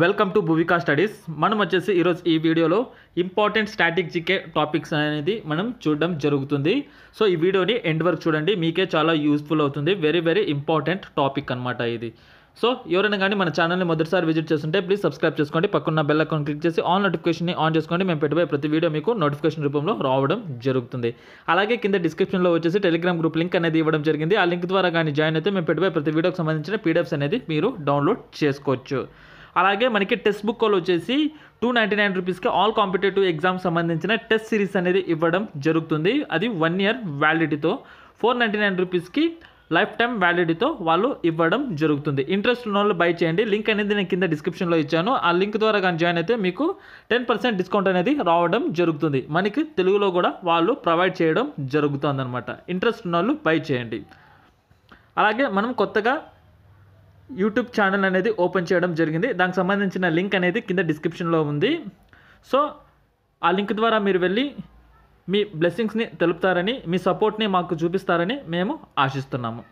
welcome to భువికా studies మనం వచ్చేసి ఈరోజు ఈ వీడియోలో ఇంపార్టెంట్ స్టాటిక్ జికే టాపిక్స్ అనేది మనం చూడడం జరుగుతుంది సో ఈ వీడియోని ఎండ్ వరకు చూడండి మీకే చాలా యూస్ఫుల్ అవుతుంది వెరీ వెరీ ఇంపార్టెంట్ టాపిక్ అనమాట ఇది సో ఎవరైనా కానీ మన ఛానల్ని మొదటిసారి విజిట్ చేస్తుంటే ప్లీజ్ సబ్స్క్రైబ్ చేసుకోండి పక్కన బెల్ అకౌంట్ క్లిక్ చేసి ఆల్ నోటిఫికేషన్ని ఆన్ చేసుకోండి మేము పెట్టబోయే ప్రతి వీడియో మీకు నోటిఫికేషన్ రూపంలో రావడం జరుగుతుంది అలాగే కింద డిస్క్రిప్షన్లో వచ్చేసి టెలిగ్రామ్ గ్రూప్ లింక్ అనేది ఇవ్వడం జరిగింది ఆ లింక్ ద్వారా కానీ జాయిన్ అయితే మేము పెట్టబోయే ప్రతి వీడియోకి సంబంధించిన పీడిఎఫ్స్ అనేది మీరు డౌన్లోడ్ చేసుకోవచ్చు అలాగే మనకి టెక్స్ట్ బుక్ వచ్చేసి టూ నైంటీ నైన్ రూపీస్కి ఆల్ కాంపిటేటివ్ ఎగ్జామ్ సంబంధించిన టెస్ట్ సిరీస్ అనేది ఇవ్వడం జరుగుతుంది అది వన్ ఇయర్ వ్యాలిడిటీతో ఫోర్ నైంటీ నైన్ రూపీస్కి లైఫ్ టైం వ్యాలిడిటీతో వాళ్ళు ఇవ్వడం జరుగుతుంది ఇంట్రెస్ట్ ఉన్న వాళ్ళు బై చేయండి లింక్ అనేది నేను కింద డిస్క్రిప్షన్లో ఇచ్చాను ఆ లింక్ ద్వారా కానీ జాయిన్ అయితే మీకు టెన్ పర్సెంట్ డిస్కౌంట్ అనేది రావడం జరుగుతుంది మనకి తెలుగులో కూడా వాళ్ళు ప్రొవైడ్ చేయడం జరుగుతుంది అనమాట ఇంట్రెస్ట్ ఉన్న వాళ్ళు బై చేయండి అలాగే మనం కొత్తగా యూట్యూబ్ ఛానల్ అనేది ఓపెన్ చేయడం జరిగింది దానికి సంబంధించిన లింక్ అనేది కింద డిస్క్రిప్షన్లో ఉంది సో ఆ లింక్ ద్వారా మీరు వెళ్ళి మీ బ్లెస్సింగ్స్ని తెలుపుతారని మీ సపోర్ట్ని మాకు చూపిస్తారని మేము ఆశిస్తున్నాము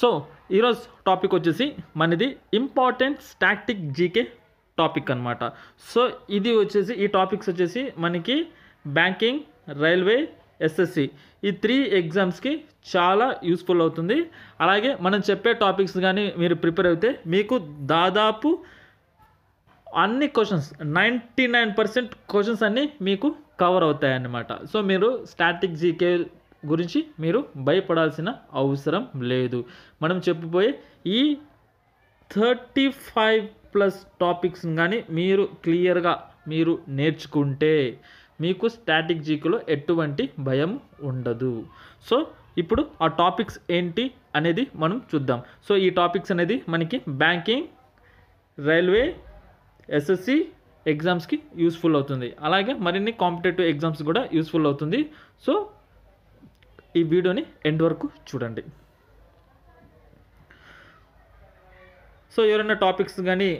సో ఈరోజు టాపిక్ వచ్చేసి మనది ఇంపార్టెంట్ స్టాటిక్ జీకే టాపిక్ అనమాట సో ఇది వచ్చేసి ఈ టాపిక్స్ వచ్చేసి మనకి బ్యాంకింగ్ రైల్వే ఎస్ఎస్సి ఈ త్రీ ఎగ్జామ్స్కి చాలా యూస్ఫుల్ అవుతుంది అలాగే మనం చెప్పే టాపిక్స్ కానీ మీరు ప్రిపేర్ అయితే మీకు దాదాపు అన్ని questions ninety nine percent questions అన్నీ మీకు కవర్ అవుతాయి అన్నమాట సో మీరు స్టాటిక్ జీకే గురించి మీరు భయపడాల్సిన అవసరం లేదు మనం చెప్పిపోయే ఈ థర్టీ ఫైవ్ ప్లస్ టాపిక్స్ కానీ మీరు క్లియర్గా మీరు నేర్చుకుంటే మీకు స్టాటిక్ జీకులో ఎటువంటి భయం ఉండదు సో ఇప్పుడు ఆ టాపిక్స్ ఏంటి అనేది మనం చూద్దాం సో ఈ టాపిక్స్ అనేది మనకి బ్యాంకింగ్ రైల్వే ఎస్ఎస్సి ఎగ్జామ్స్కి యూస్ఫుల్ అవుతుంది అలాగే మరిన్ని కాంపిటేటివ్ ఎగ్జామ్స్ కూడా యూస్ఫుల్ అవుతుంది సో ఈ వీడియోని ఎండ్ వరకు చూడండి సో ఎవరైనా టాపిక్స్ కానీ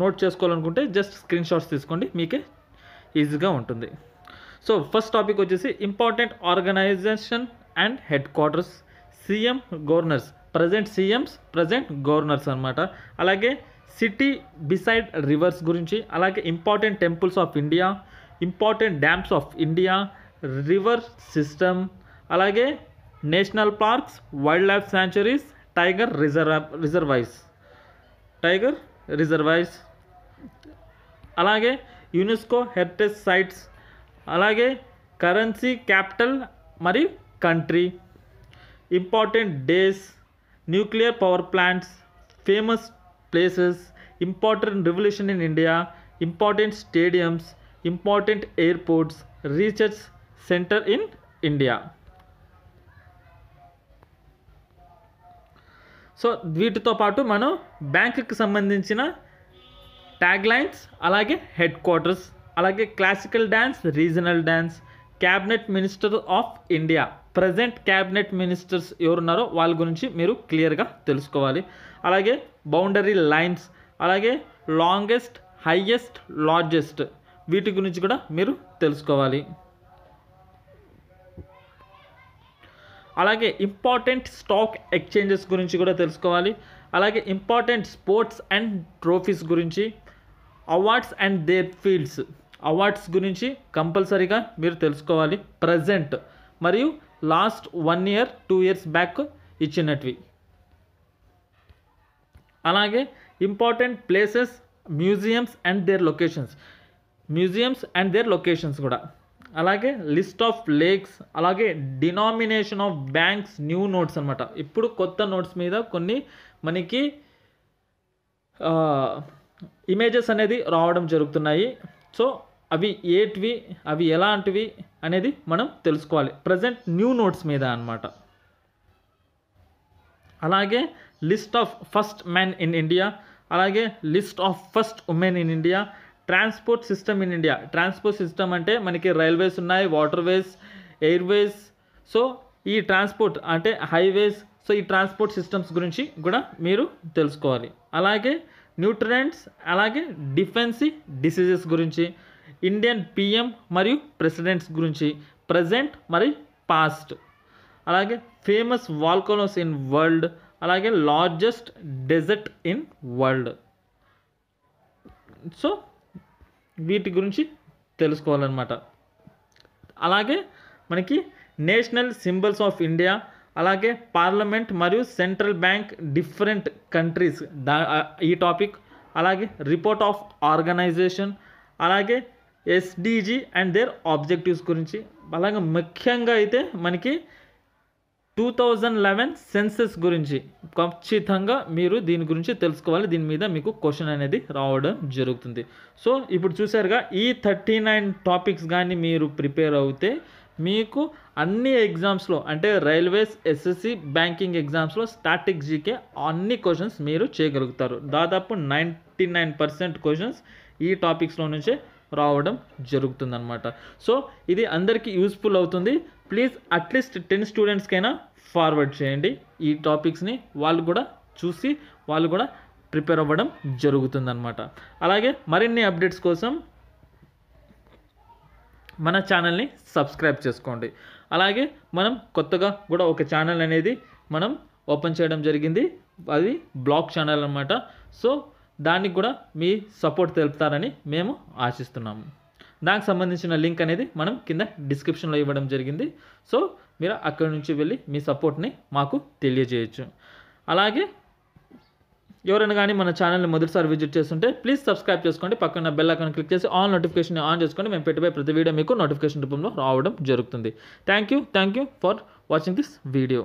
నోట్ చేసుకోవాలనుకుంటే జస్ట్ స్క్రీన్ షాట్స్ తీసుకోండి మీకే ఈజీగా ఉంటుంది సో ఫస్ట్ టాపిక్ వచ్చేసి important organisation and headquarters CM governors present CMs present governors అనమాట అలాగే సిటీ బిసైడ్ రివర్స్ గురించి అలాగే important temples of India important dams of India river system అలాగే national parks wildlife sanctuaries tiger reserve reserves tiger reserves అలాగే UNESCO heritage sites అలాగే currency capital మరియు country important days nuclear power plants famous places important revolution in India important stadiums important airports research centre in India so వీటితో పాటు మనం బ్యాంకుకి సంబంధించిన tag lines అలాగే headquarters అలాగే classical dance regional dance cabinet minister of India present cabinet ministers ఎవరున్నారో వాళ్ళ గురించి మీరు క్లియర్గా తెలుసుకోవాలి అలాగే బౌండరీ లైన్స్ అలాగే లాంగెస్ట్ హైయెస్ట్ లార్జెస్ట్ వీటి గురించి కూడా మీరు తెలుసుకోవాలి అలాగే ఇంపార్టెంట్ స్టాక్ ఎక్స్చేంజెస్ గురించి కూడా తెలుసుకోవాలి అలాగే ఇంపార్టెంట్ స్పోర్ట్స్ అండ్ ట్రోఫీస్ గురించి awards and their fields awards గురించి కంపల్సరీగా మీరు తెలుసుకోవాలి ప్రజెంట్ మరియు last one year two years back ఇచ్చినట్వి అలాగే important places museums and their locations museums and their locations కూడా అలాగే లిస్ట్ ఆఫ్ లేక్స్ అలాగే denomination of banks new notes అనమాట ఇప్పుడు కొత్త నోట్స్ మీద కొన్ని మనకి ఇమేజెస్ అనేది రావడం జరుగుతున్నాయి సో అవి ఏటివి అవి ఎలాంటివి అనేది మనం తెలుసుకోవాలి ప్రజెంట్ న్యూ నోట్స్ మీద అనమాట అలాగే list of first man in India అలాగే list of first women in India transport system in India transport system అంటే మనకి రైల్వేస్ ఉన్నాయి వాటర్వేస్ ఎయిర్వేస్ సో ఈ ట్రాన్స్పోర్ట్ అంటే హైవేస్ సో ఈ ట్రాన్స్పోర్ట్ సిస్టమ్స్ గురించి కూడా మీరు తెలుసుకోవాలి అలాగే న్యూట్రియంట్స్ అలాగే డిఫెన్సీ డిసీజెస్ గురించి ఇండియన్ పిఎం మరియు ప్రెసిడెంట్స్ గురించి ప్రజెంట్ మరి పాస్ట్ అలాగే ఫేమస్ వాల్కోనోస్ ఇన్ వరల్డ్ అలాగే largest desert in world so వీటి గురించి తెలుసుకోవాలన్నమాట అలాగే మనకి నేషనల్ సింబల్స్ ఆఫ్ ఇండియా అలాగే పార్లమెంట్ మరియు సెంట్రల్ బ్యాంక్ డిఫరెంట్ కంట్రీస్ దా ఈ టాపిక్ అలాగే రిపోర్ట్ ఆఫ్ ఆర్గనైజేషన్ అలాగే ఎస్డిజి అండ్ దేర్ ఆబ్జెక్టివ్స్ గురించి అలాగే ముఖ్యంగా అయితే మనకి టూ థౌజండ్ లెవెన్ సెన్సెస్ గురించి ఖచ్చితంగా మీరు దీని గురించి తెలుసుకోవాలి దీని మీద మీకు క్వశ్చన్ అనేది రావడం జరుగుతుంది సో ఇప్పుడు చూసారుగా ఈ థర్టీ నైన్ టాపిక్స్ కానీ మీరు ప్రిపేర్ అవుతే మీకు అన్ని ఎగ్జామ్స్లో అంటే రైల్వేస్ ఎస్ఎస్సి బ్యాంకింగ్ ఎగ్జామ్స్లో స్టాటిక్ జీకే అన్ని క్వశ్చన్స్ మీరు చేయగలుగుతారు దాదాపు నైంటీ నైన్ పర్సెంట్ క్వశ్చన్స్ ఈ టాపిక్స్లో నుంచే రావడం జరుగుతుందన్నమాట సో ఇది అందరికీ యూస్ఫుల్ అవుతుంది ప్లీజ్ అట్లీస్ట్ టెన్ స్టూడెంట్స్కైనా ఫార్వర్డ్ చేయండి ఈ టాపిక్స్ని వాళ్ళు కూడా చూసి వాళ్ళు కూడా ప్రిపేర్ అవ్వడం జరుగుతుందన్నమాట అలాగే మరిన్ని అప్డేట్స్ కోసం మన ఛానల్ని సబ్స్క్రైబ్ చేసుకోండి అలాగే మనం కొత్తగా కూడా ఒక ఛానల్ అనేది మనం ఓపెన్ చేయడం జరిగింది అది బ్లాగ్ ఛానల్ అనమాట సో దానికి కూడా మీ సపోర్ట్ తెలుపుతారని మేము ఆశిస్తున్నాము దానికి సంబంధించిన లింక్ అనేది మనం కింద డిస్క్రిప్షన్లో ఇవ్వడం జరిగింది సో మీరు అక్కడి నుంచి వెళ్ళి మీ సపోర్ట్ని మాకు తెలియజేయచ్చు అలాగే ఎవరైనా కానీ మన ఛానల్ని మొదటిసారి విజిట్ చేస్తుంటే ప్లీజ్ సబ్స్క్రైబ్ చేసుకోండి పక్కన బెల్ ఐకాన్ క్లిక్ చేసి ఆల్ నోటిఫికేషన్ ఆన్ చేసుకోండి మేము పెట్టిపోయి ప్రతి వీడియో మీకు నోటిఫికేషన్ రూపంలో రావడం జరుగుతుంది thank you thank you for watching this video